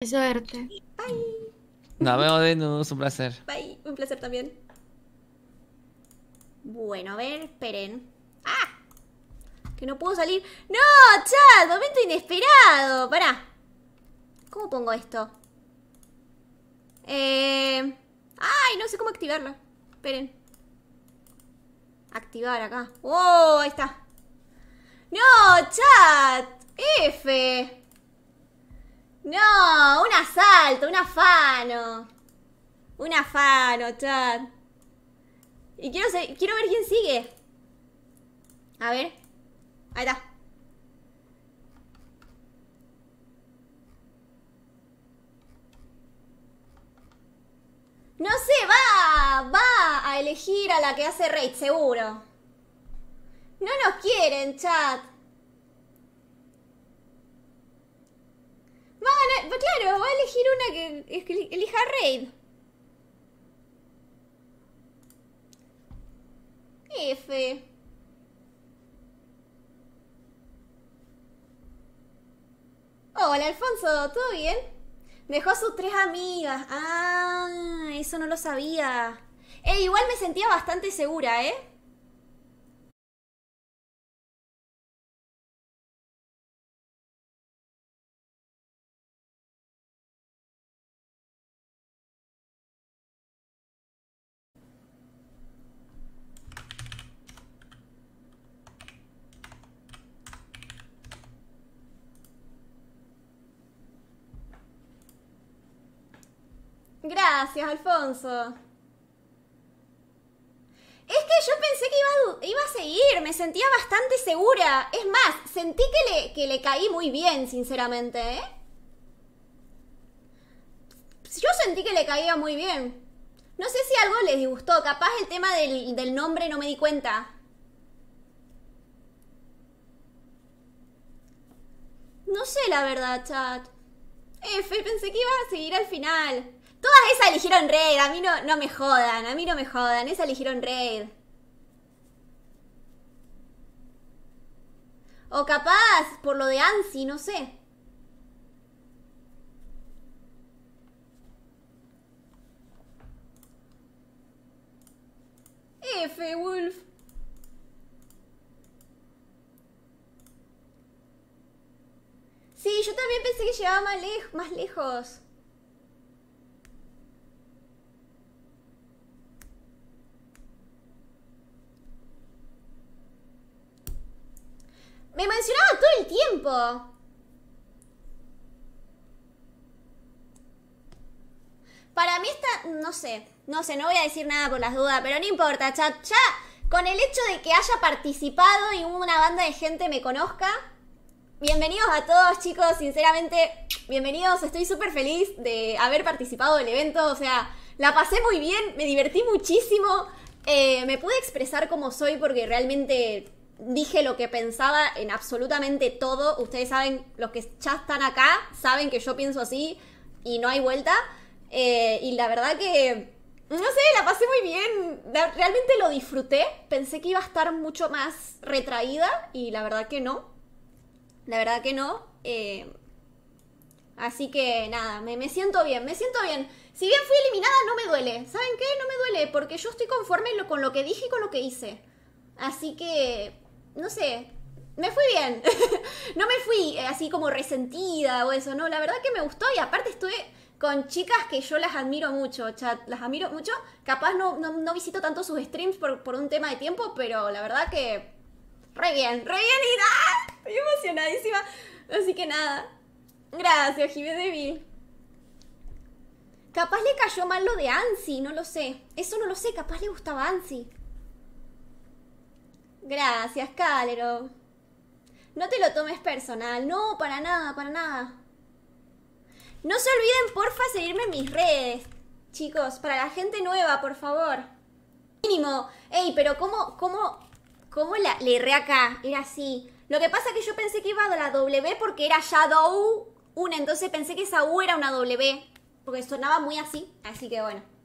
Eso verte. Bye. Nos vemos, es Un placer. Bye. Un placer también. Bueno, a ver, esperen. ¡Ah! Que no puedo salir. ¡No, chat! Momento inesperado. ¿Para? ¿Cómo pongo esto? Eh... ¡Ay! No sé cómo activarlo. Esperen. Activar acá. ¡Oh! Ahí está. ¡No, chat! ¡F! No, un asalto, un afano. Un afano, chat. Y quiero, quiero ver quién sigue. A ver. Ahí está. No sé, va, va a elegir a la que hace raid, seguro. No nos quieren, chat. claro, va a elegir una que, elija Raid. F. hola Alfonso, ¿todo bien? Dejó a sus tres amigas. Ah, eso no lo sabía. Eh, igual me sentía bastante segura, ¿eh? Gracias, Alfonso. Es que yo pensé que iba a, seguir, me sentía bastante segura. Es más, sentí que le, que le caí muy bien, sinceramente, ¿eh? Yo sentí que le caía muy bien. No sé si algo les disgustó, capaz el tema del, del nombre no me di cuenta. No sé la verdad, chat. F, pensé que iba a seguir al final. Todas esas eligieron Raid, a mí no, no me jodan, a mí no me jodan, esas eligieron Raid. O capaz por lo de Ansi, no sé. F, Wolf. Sí, yo también pensé que llevaba más, más lejos. Me mencionaba todo el tiempo. Para mí está, no sé, no sé, no voy a decir nada por las dudas, pero no importa, chat, ya con el hecho de que haya participado y una banda de gente me conozca. Bienvenidos a todos chicos, sinceramente, bienvenidos, estoy súper feliz de haber participado del evento, o sea, la pasé muy bien, me divertí muchísimo, eh, me pude expresar como soy porque realmente dije lo que pensaba en absolutamente todo. Ustedes saben, los que ya están acá, saben que yo pienso así y no hay vuelta. Eh, y la verdad que, no sé, la pasé muy bien. Realmente lo disfruté. Pensé que iba a estar mucho más retraída y la verdad que no. La verdad que no. Eh, así que nada, me, me siento bien, me siento bien. Si bien fui eliminada, no me duele. ¿Saben qué? No me duele porque yo estoy conforme con lo que dije y con lo que hice. Así que no sé, me fui bien. no me fui eh, así como resentida o eso, no, la verdad que me gustó y aparte estuve con chicas que yo las admiro mucho, chat, las admiro mucho. Capaz no, no, visito tanto sus streams por, un tema de tiempo, pero la verdad que re bien, re bien y estoy emocionadísima. Así que nada. Gracias, Jimé Capaz le cayó mal lo de Ansi, no lo sé. Eso no lo sé, capaz le gustaba Ansi. Gracias, Calero. No te lo tomes personal. No, para nada, para nada. No se olviden, porfa, seguirme en mis redes. Chicos, para la gente nueva, por favor. Mínimo. Ey, pero ¿cómo, cómo, cómo la, le erré acá? Era así. Lo que pasa es que yo pensé que iba a la W porque era Shadow una, e, entonces pensé que esa U era una W. Porque sonaba muy así. Así que bueno.